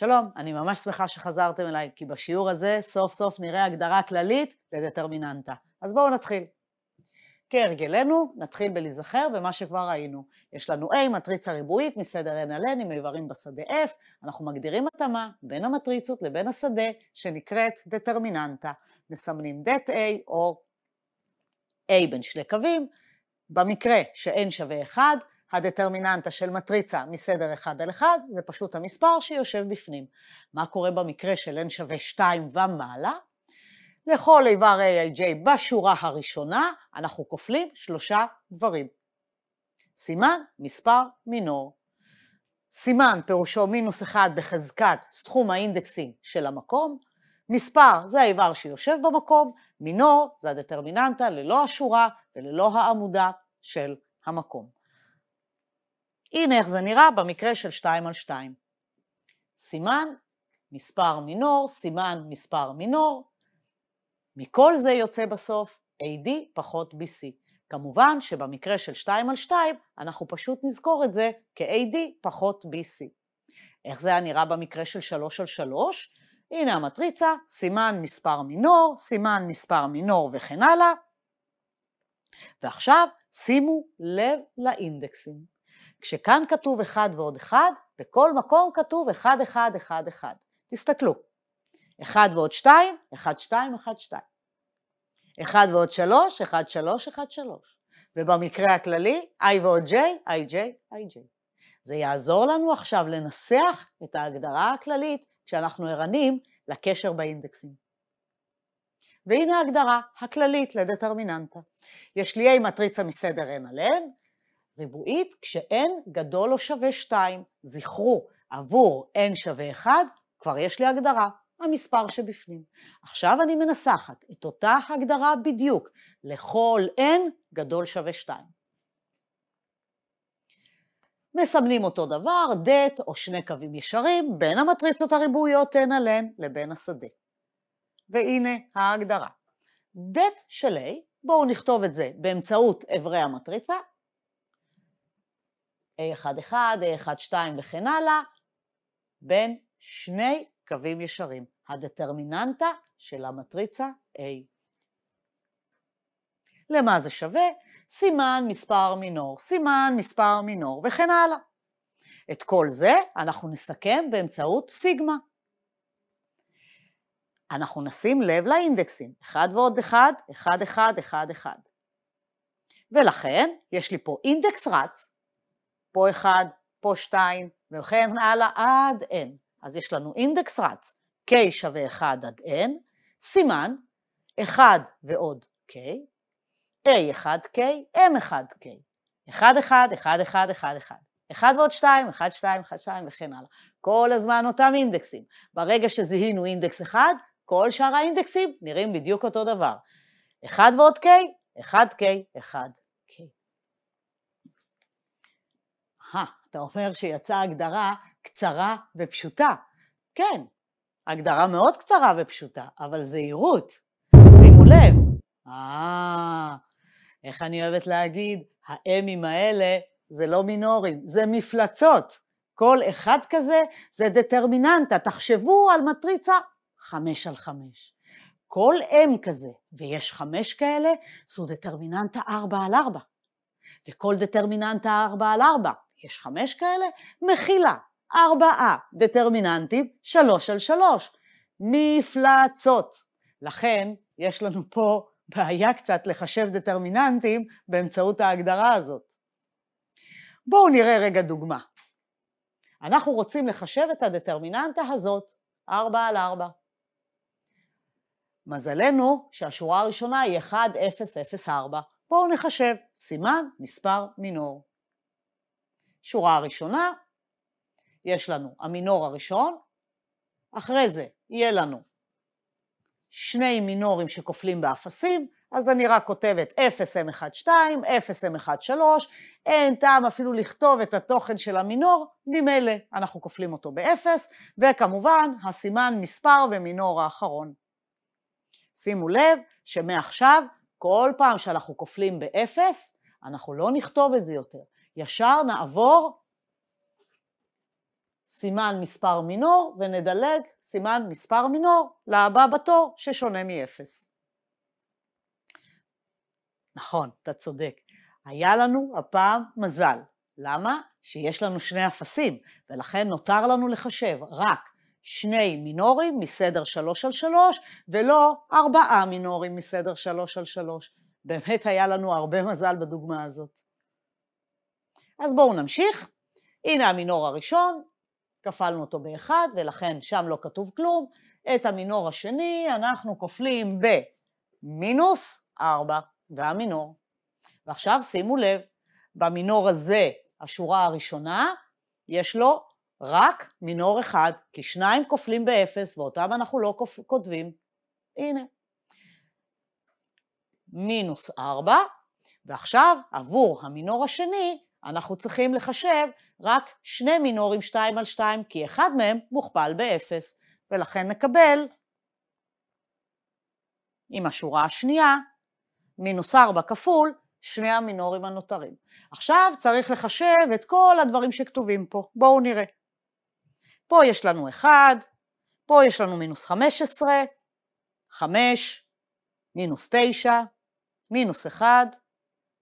שלום, אני ממש שמחה שחזרתם אליי, כי בשיעור הזה סוף סוף נראה הגדרה כללית לדטרמיננטה. אז בואו נתחיל. כהרגלנו, נתחיל בלהיזכר במה שכבר ראינו. יש לנו A, מטריצה ריבועית מסדר n על n עם איברים בשדה F, אנחנו מגדירים התאמה בין המטריצות לבין השדה, שנקראת דטרמיננטה. מסמנים דט A או A בין שני קווים, במקרה ש-n שווה 1, הדטרמיננטה של מטריצה מסדר 1 על 1, זה פשוט המספר שיושב בפנים. מה קורה במקרה של n שווה 2 ומעלה? לכל איבר aij בשורה הראשונה אנחנו כופלים שלושה דברים. סימן, מספר, מינור. סימן פירושו מינוס 1 בחזקת סכום האינדקסים של המקום, מספר זה האיבר שיושב במקום, מינור זה הדטרמיננטה ללא השורה וללא העמודה של המקום. הנה איך זה נראה במקרה של 2 על 2. סימן מספר מינור, סימן מספר מינור, מכל זה יוצא בסוף AD פחות BC. כמובן שבמקרה של 2 על 2, אנחנו פשוט נזכור את זה כ-AD פחות BC. איך זה היה נראה במקרה של 3 על 3? הנה המטריצה, סימן מספר מינור, סימן מספר מינור וכן הלאה. ועכשיו שימו לב לאינדקסים. כשכאן כתוב אחד ועוד אחד, בכל מקום כתוב אחד, אחד, אחד, אחד. תסתכלו. אחד ועוד שתיים, אחד, שתיים, אחד, שתיים. אחד ועוד שלוש, אחד, שלוש, אחד, שלוש. ובמקרה הכללי, I ועוד J, I, J, I, J. זה יעזור לנו עכשיו לנסח את ההגדרה הכללית כשאנחנו ערנים לקשר באינדקסים. והנה ההגדרה הכללית לדטרמיננטה. יש לי A מטריצה מסדר n על n, ריבועית כש-n גדול או שווה 2. זכרו, עבור n שווה 1 כבר יש לי הגדרה, המספר שבפנים. עכשיו אני מנסחת את אותה הגדרה בדיוק לכל n גדול שווה 2. מסמנים אותו דבר, דט או שני קווים ישרים בין המטריצות הריבועיות n על n לבין השדה. והנה ההגדרה. דט של a, בואו נכתוב את זה באמצעות אברי המטריצה, A1-1, A1-2 וכן הלאה, בין שני קווים ישרים, הדטרמיננטה של המטריצה A. למה זה שווה? סימן מספר מינור, סימן מספר מינור וכן הלאה. את כל זה אנחנו נסכם באמצעות סיגמה. אנחנו נשים לב לאינדקסים, 1 ועוד 1, 1, 1, 1, 1. ולכן, יש לי פה אינדקס רץ, פה אחד, פה שתיים, וכן הלאה עד n. אז יש לנו אינדקס רץ, k שווה 1 עד n, סימן 1 ועוד k, a1k, m1k, 1, 1, 1, 1, 1, 1. 1 ועוד 2, 1, 2, 1, 2 וכן הלאה. כל הזמן אותם אינדקסים. ברגע שזיהינו אינדקס 1, כל שאר האינדקסים נראים בדיוק אותו דבר. 1 ועוד k, 1k, 1k. אהה, אתה אומר שיצאה הגדרה קצרה ופשוטה. כן, הגדרה מאוד קצרה ופשוטה, אבל זהירות. שימו לב. אה, איך אני אוהבת להגיד, האמים האלה זה לא מינורים, זה מפלצות. כל אחד כזה זה דטרמיננטה. תחשבו על מטריצה חמש על חמש. כל אם כזה, ויש חמש כאלה, זו דטרמיננטה ארבע על ארבע. וכל דטרמיננטה ארבע על ארבע יש חמש כאלה? מחילה, ארבעה, דטרמיננטים, שלוש על שלוש, מפלצות. לכן, יש לנו פה בעיה קצת לחשב דטרמיננטים באמצעות ההגדרה הזאת. בואו נראה רגע דוגמה. אנחנו רוצים לחשב את הדטרמיננטה הזאת, 4 על 4. מזלנו שהשורה הראשונה היא 1, 0, 0, 4. בואו נחשב, סימן מספר מינור. שורה הראשונה, יש לנו המינור הראשון, אחרי זה יהיה לנו שני מינורים שכופלים באפסים, אז אני רק כותבת 0M12, 0M13, אין טעם אפילו לכתוב את התוכן של המינור, ממילא אנחנו כופלים אותו באפס, וכמובן הסימן מספר ומינור האחרון. שימו לב שמעכשיו, כל פעם שאנחנו כופלים באפס, אנחנו לא נכתוב את זה יותר. ישר נעבור סימן מספר מינור ונדלג סימן מספר מינור לבא בתור ששונה מאפס. נכון, אתה צודק. היה לנו הפעם מזל. למה? שיש לנו שני אפסים, ולכן נותר לנו לחשב רק שני מינורים מסדר 3 על 3, ולא ארבעה מינורים מסדר 3 על 3. באמת היה לנו הרבה מזל בדוגמה הזאת. אז בואו נמשיך. הנה המינור הראשון, כפלנו אותו באחד, ולכן שם לא כתוב כלום. את המינור השני אנחנו כופלים במינוס 4, והמינור. ועכשיו שימו לב, במינור הזה, השורה הראשונה, יש לו רק מינור אחד, כי שניים כופלים באפס, ואותם אנחנו לא כותבים. הנה. מינוס 4, ועכשיו עבור המינור השני אנחנו צריכים לחשב רק שני מינורים 2 על 2, כי אחד מהם מוכפל ב-0, ולכן נקבל עם השורה השנייה, מינוס 4 כפול שני המינורים הנותרים. עכשיו צריך לחשב את כל הדברים שכתובים פה. בואו נראה. פה יש לנו 1, פה יש לנו מינוס 15, 5, מינוס 9, מינוס 1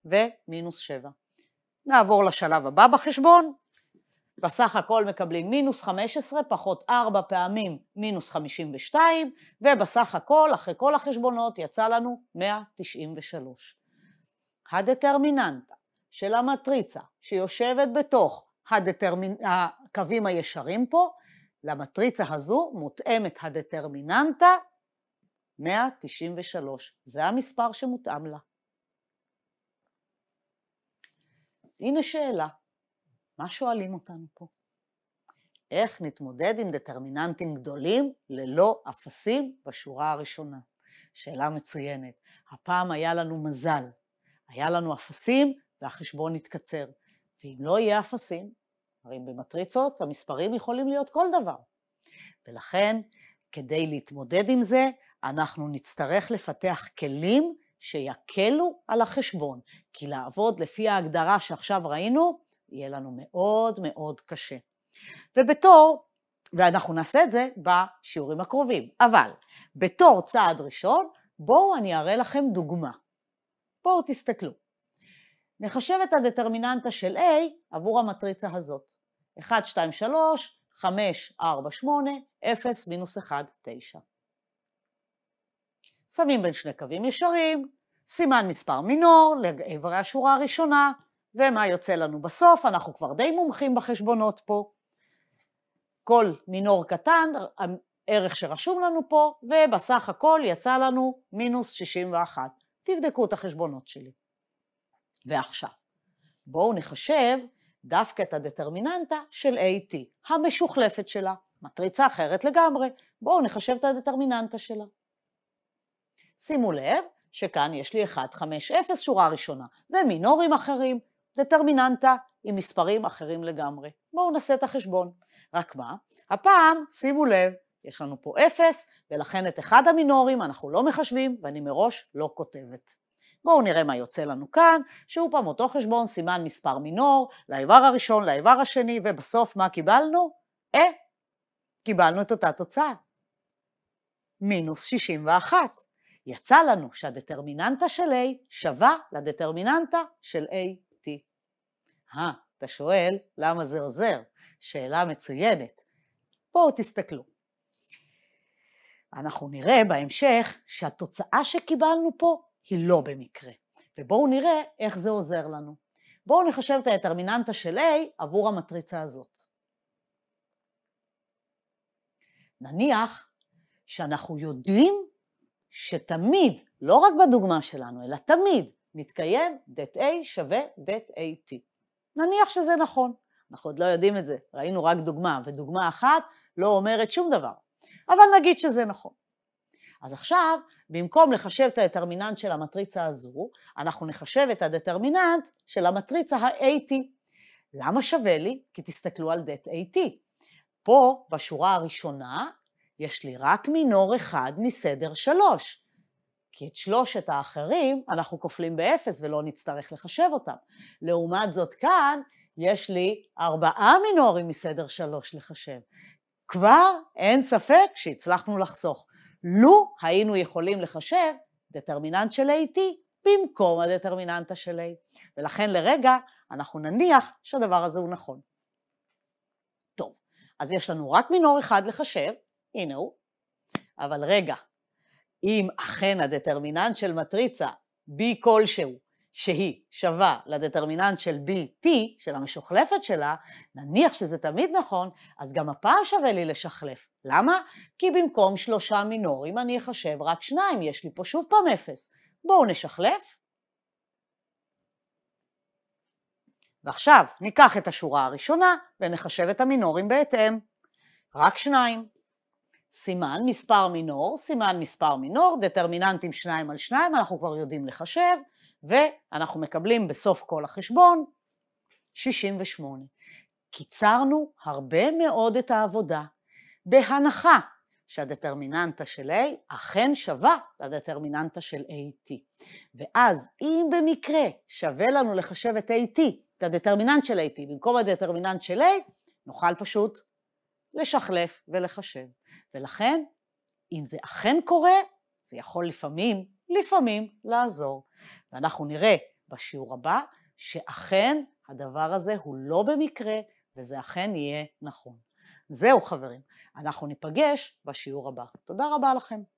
ומינוס 7. נעבור לשלב הבא בחשבון. בסך הכל מקבלים מינוס 15 פחות 4 פעמים מינוס 52, ובסך הכל, אחרי כל החשבונות, יצא לנו 193. הדטרמיננטה של המטריצה שיושבת בתוך הדטרמינ... הקווים הישרים פה, למטריצה הזו מותאמת הדטרמיננטה 193. זה המספר שמותאם לה. הנה שאלה, מה שואלים אותנו פה? איך נתמודד עם דטרמיננטים גדולים ללא אפסים בשורה הראשונה? שאלה מצוינת. הפעם היה לנו מזל, היה לנו אפסים והחשבון התקצר. ואם לא יהיה אפסים, הרי במטריצות המספרים יכולים להיות כל דבר. ולכן, כדי להתמודד עם זה, אנחנו נצטרך לפתח כלים שיקלו על החשבון, כי לעבוד לפי ההגדרה שעכשיו ראינו, יהיה לנו מאוד מאוד קשה. ובתור, ואנחנו נעשה את זה בשיעורים הקרובים, אבל בתור צעד ראשון, בואו אני אראה לכם דוגמה. בואו תסתכלו. נחשב את הדטרמיננטה של A עבור המטריצה הזאת. 1, 2, 3, 5, 4, 8, 0, מינוס 1, 9. שמים בין שני קווים ישרים, סימן מספר מינור לעבר השורה הראשונה, ומה יוצא לנו בסוף, אנחנו כבר די מומחים בחשבונות פה. כל מינור קטן, ערך שרשום לנו פה, ובסך הכל יצא לנו מינוס 61. תבדקו את החשבונות שלי. ועכשיו, בואו נחשב דווקא את הדטרמיננטה של AT, המשוחלפת שלה, מטריצה אחרת לגמרי. בואו נחשב את הדטרמיננטה שלה. שימו לב שכאן יש לי 1, 5, 0 שורה ראשונה, ומינורים אחרים, דטרמיננטה עם מספרים אחרים לגמרי. בואו נעשה את החשבון. רק מה, הפעם, שימו לב, יש לנו פה 0, ולכן את אחד המינורים אנחנו לא מחשבים, ואני מראש לא כותבת. בואו נראה מה יוצא לנו כאן, שוב פעם אותו חשבון, סימן מספר מינור, לאיבר הראשון, לאיבר השני, ובסוף מה קיבלנו? אה, קיבלנו את אותה תוצאה. מינוס 61. יצא לנו שהדטרמיננטה של A שווה לדטרמיננטה של AT. אה, אתה שואל, למה זה עוזר? שאלה מצוינת. בואו תסתכלו. אנחנו נראה בהמשך שהתוצאה שקיבלנו פה היא לא במקרה. ובואו נראה איך זה עוזר לנו. בואו נחשב את הדטרמיננטה של A עבור המטריצה הזאת. נניח שאנחנו יודעים שתמיד, לא רק בדוגמה שלנו, אלא תמיד, מתקיים דת a שווה דת at. נניח שזה נכון, אנחנו עוד לא יודעים את זה, ראינו רק דוגמה, ודוגמה אחת לא אומרת שום דבר, אבל נגיד שזה נכון. אז עכשיו, במקום לחשב את הדטרמיננט של המטריצה הזו, אנחנו נחשב את הדטרמיננט של המטריצה ה-AT. למה שווה לי? כי תסתכלו על דת AT. פה, בשורה הראשונה, יש לי רק מינור אחד מסדר שלוש. כי את שלושת האחרים אנחנו כופלים באפס ולא נצטרך לחשב אותם. לעומת זאת כאן, יש לי ארבעה מינורים מסדר שלוש לחשב. כבר אין ספק שהצלחנו לחסוך. לו היינו יכולים לחשב דטרמיננט של AT במקום הדטרמיננטה של A. ולכן לרגע אנחנו נניח שהדבר הזה הוא נכון. טוב, אז יש לנו רק מינור אחד לחשב, הנה הוא. אבל רגע, אם אכן הדטרמיננט של מטריצה B כלשהו, שהיא שווה לדטרמיננט של BT, של המשוחלפת שלה, נניח שזה תמיד נכון, אז גם הפעם שווה לי לשחלף. למה? כי במקום שלושה מינורים אני אחשב רק שניים, יש לי פה שוב פעם אפס. בואו נשחלף. ועכשיו ניקח את השורה הראשונה ונחשב את המינורים בהתאם. רק שניים. סימן מספר מינור, סימן מספר מינור, דטרמיננטים שניים על שניים, אנחנו כבר יודעים לחשב, ואנחנו מקבלים בסוף כל החשבון 68. קיצרנו הרבה מאוד את העבודה, בהנחה שהדטרמיננטה של A אכן שווה לדטרמיננטה של AT. ואז אם במקרה שווה לנו לחשב את AT, את הדטרמיננט של AT, במקום הדטרמיננט של A, נוכל פשוט לשחלף ולחשב. ולכן, אם זה אכן קורה, זה יכול לפעמים, לפעמים, לעזור. ואנחנו נראה בשיעור הבא שאכן הדבר הזה הוא לא במקרה, וזה אכן יהיה נכון. זהו חברים, אנחנו ניפגש בשיעור הבא. תודה רבה לכם.